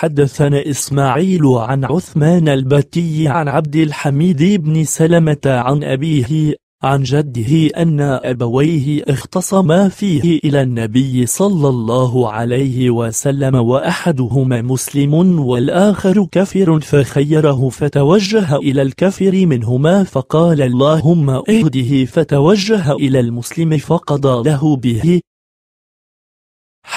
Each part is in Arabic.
حدثنا إسماعيل عن عثمان البتي عن عبد الحميد بن سلمة عن أبيه عن جده أن أبويه اختصما فيه إلى النبي صلى الله عليه وسلم وأحدهما مسلم والآخر كفر فخيره فتوجه إلى الكفر منهما فقال اللهم اهده فتوجه إلى المسلم فقضى له به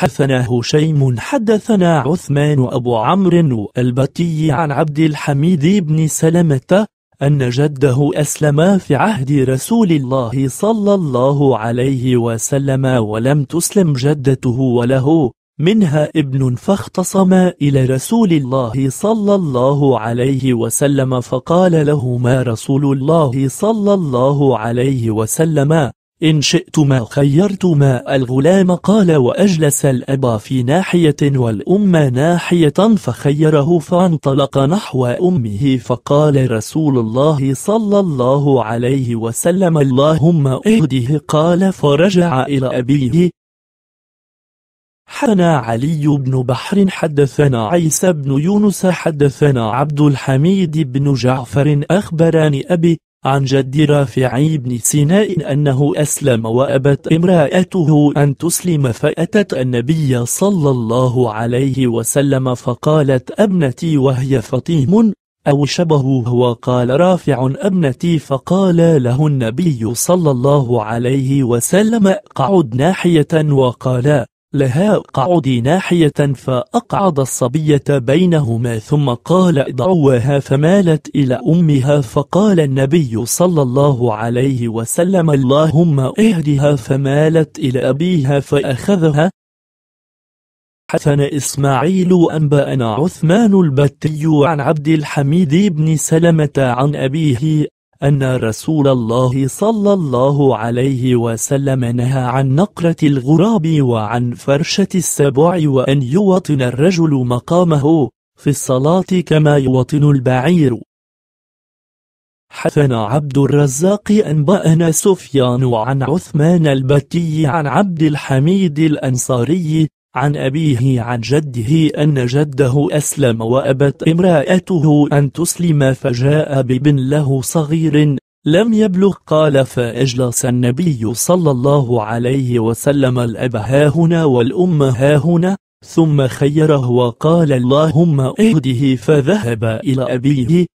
حدثنا هشيم حدثنا عثمان أبو عمرو البتي عن عبد الحميد بن سلمة أن جده أسلم في عهد رسول الله صلى الله عليه وسلم ولم تسلم جدته وله منها ابن فاختصما إلى رسول الله صلى الله عليه وسلم فقال لهما رسول الله صلى الله عليه وسلم إن شئتما خيرتما الغلام قال وأجلس الأب في ناحية والأم ناحية فخيره فانطلق نحو أمه فقال رسول الله صلى الله عليه وسلم اللهم اهده قال فرجع إلى أبيه حدثنا علي بن بحر حدثنا عيسى بن يونس حدثنا عبد الحميد بن جعفر أخبرني أبي عن جد رافع بن سيناء أنه أسلم وأبت امرأته أن تسلم فأتت النبي صلى الله عليه وسلم فقالت أبنتي وهي فطيم أو شبهه وقال رافع أبنتي فقال له النبي صلى الله عليه وسلم قعد ناحية وقالا لها اقعدي ناحية فأقعد الصبية بينهما ثم قال ادعوها فمالت إلى أمها فقال النبي صلى الله عليه وسلم اللهم اهدها فمالت إلى أبيها فأخذها حسن إسماعيل أنبأنا عثمان البتي عن عبد الحميد بن سلمة عن أبيه أن رسول الله صلى الله عليه وسلم نهى عن نقرة الغراب وعن فرشة السبع وأن يوطن الرجل مقامه في الصلاة كما يوطن البعير حثنا عبد الرزاق أنبأنا سفيان عن عثمان البتي عن عبد الحميد الأنصاري عن أبيه عن جده أن جده أسلم وأبت امرأته أن تسلم فجاء بابن له صغير لم يبلغ قال فأجلس النبي صلى الله عليه وسلم الأب هاهنا والأم هاهنا ثم خيره وقال اللهم اهده فذهب إلى أبيه